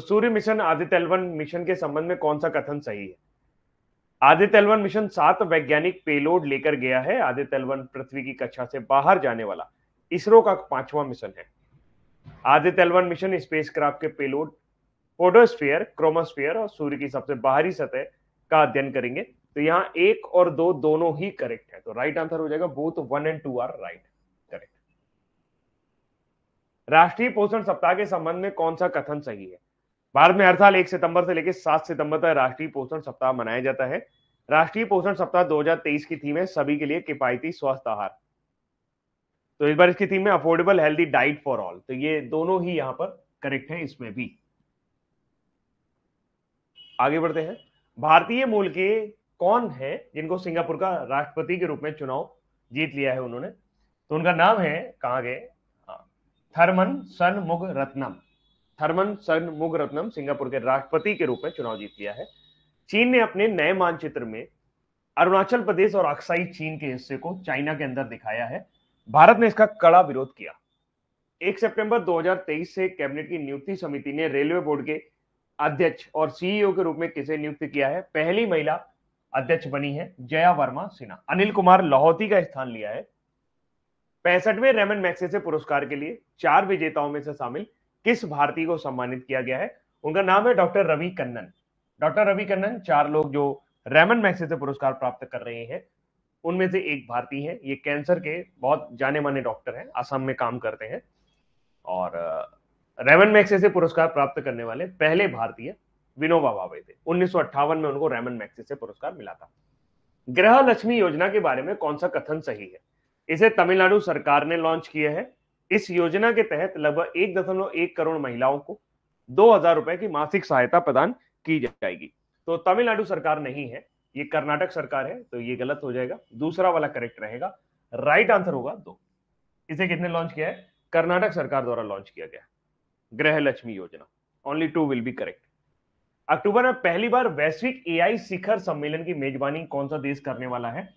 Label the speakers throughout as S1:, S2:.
S1: तो सूर्य mission Aditya L one mission के संबंध में कौन सा कथन सही है आदित्य एलवन मिशन सात वैज्ञानिक पेलोड लेकर गया है आदित्य एलवन पृथ्वी की कक्षा से बाहर जाने वाला इसरो का पांचवा मिशन है आदित्य एलवन मिशन स्पेसक्राफ्ट के पेलोड पोडोस्फियर क्रोमोस्फियर और सूर्य की सबसे बाहरी सतह का अध्ययन करेंगे तो यहाँ एक और दो दोनों ही करेक्ट है तो राइट आंसर हो जाएगा both one and two are right correct राष्ट्रीय पोषण सप्ताह के संबंध में कौन सा कथन सही है भारत में हर साल एक सितंबर से लेकर सात सितंबर तक राष्ट्रीय पोषण सप्ताह मनाया जाता है राष्ट्रीय पोषण सप्ताह 2023 की थीम है सभी के लिए किफायती स्वास्थ्य आहार तो इस बार इसकी थीम है affordable healthy diet for all तो ये दोनों ही यहां पर करेक्ट है इसमें भी आगे बढ़ते हैं भारतीय मूल के कौन है जिनको सिंगापुर का राष्ट्रपति के रूप में चुनाव जीत लिया है उन्होंने तो उनका नाम है कहा गए हाँ, Tharman Shanmugaratnam Tharman Shanmugaratnam Singapore के राष्ट्रपति के रूप में चुनाव जीत लिया है चीन ने अपने नए मानचित्र में अरुणाचल प्रदेश और अक्साई चीन के हिस्से को चाइना के अंदर दिखाया है भारत ने इसका कड़ा विरोध किया 1 सितंबर 2023 से कैबिनेट की नियुक्ति समिति ने रेलवे बोर्ड के अध्यक्ष और सीईओ के रूप में किसे नियुक्त किया है पहली महिला अध्यक्ष बनी है जया वर्मा सिन्हा अनिल कुमार लाहौती का स्थान लिया है पैंसठवें रेमन मैक्से पुरस्कार के लिए चार विजेताओं में से शामिल किस भारतीय को सम्मानित किया गया है उनका नाम है डॉक्टर रवि कन्नन डॉक्टर रवि कन्नन चार लोग जो रेमन से पुरस्कार प्राप्त कर रहे हैं उनमें से एक भारतीय है ये कैंसर के बहुत जाने माने डॉक्टर हैं आसाम में काम करते हैं और रेमन से पुरस्कार प्राप्त करने वाले पहले भारतीय विनोबा भावे थे उन्नीस में उनको रेमन से पुरस्कार मिला था ग्रह लक्ष्मी योजना के बारे में कौन सा कथन सही है इसे तमिलनाडु सरकार ने लॉन्च किया है इस योजना के तहत लगभग एक दशमलव एक करोड़ महिलाओं को दो हजार रुपए की मासिक सहायता प्रदान की जाएगी तो तमिलनाडु सरकार नहीं है ये कर्नाटक सरकार है तो ये गलत हो जाएगा दूसरा वाला करेक्ट रहेगा राइट आंसर होगा दो इसे कितने लॉन्च किया है कर्नाटक सरकार द्वारा लॉन्च किया गया ग्रह लक्ष्मी योजना only two will be correct October में पहली बार वैश्विक एआई शिखर सम्मेलन की मेजबानी कौन सा देश करने वाला है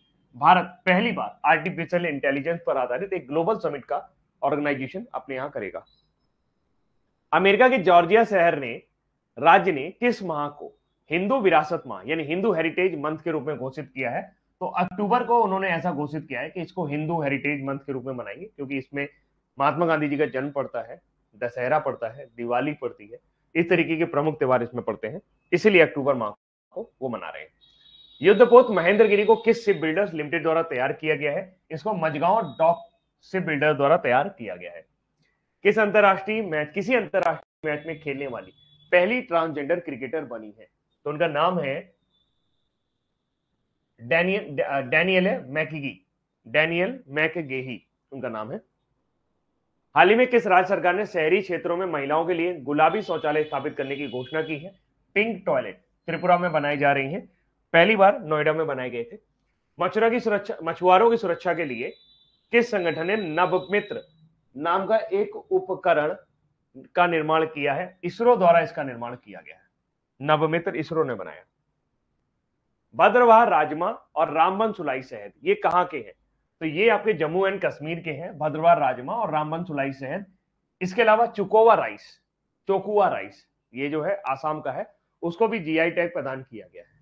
S1: भारत पहली बार आर्टिफिशियल इंटेलिजेंस पर आधारित एक ग्लोबल समिट का ऑर्गेनाइजेशन अपने यहां करेगा अमेरिका के जॉर्जिया शहर ने राज्य ने किस माह को हिंदू विरासत माह यानी हिंदू हेरिटेज मंथ के रूप में घोषित किया है तो अक्टूबर को उन्होंने ऐसा घोषित किया है कि इसको हिंदू हेरिटेज मंथ के रूप में मनाएंगे क्योंकि इसमें महात्मा गांधी जी का जन्म पड़ता है दशहरा पड़ता है दिवाली पड़ती है इस तरीके के प्रमुख त्यौहार इसमें पड़ते हैं इसीलिए अक्टूबर माह को वो मना रहे हैं युद्धपोत महेंद्र गिरी को किस शिप बिल्डर्स लिमिटेड द्वारा तैयार किया गया है इसको मजगांव डॉक से बिल्डर द्वारा तैयार किया गया है किस अंतरराष्ट्रीय मैच किसी अंतरराष्ट्रीय मैच में खेलने वाली पहली ट्रांसजेंडर क्रिकेटर बनी है तो उनका नाम है Daniel Daniel McGee Daniel McGehee उनका नाम है हाल ही में किस राज्य सरकार ने शहरी क्षेत्रों में महिलाओं के लिए गुलाबी शौचालय स्थापित करने की घोषणा की है पिंक टॉयलेट त्रिपुरा में बनाई जा रही है पहली बार नोएडा में बनाए गए थे मच्छरों की सुरक्षा मछुआरों की सुरक्षा के लिए किस संगठन ने नवमित्र नाम का एक उपकरण का निर्माण किया है इसरो द्वारा इसका निर्माण किया गया है नवमित्र इसरो ने बनाया भद्रवाह राजमा और रामबन सुलाई शहद ये कहां के हैं तो ये आपके जम्मू एंड कश्मीर के हैं भद्रवाह राजमा और रामबन सुलाई शहद इसके अलावा चुकोवा राइस चोकुआ राइस ये जो है आसाम का है उसको भी जीआई टैग प्रदान किया गया है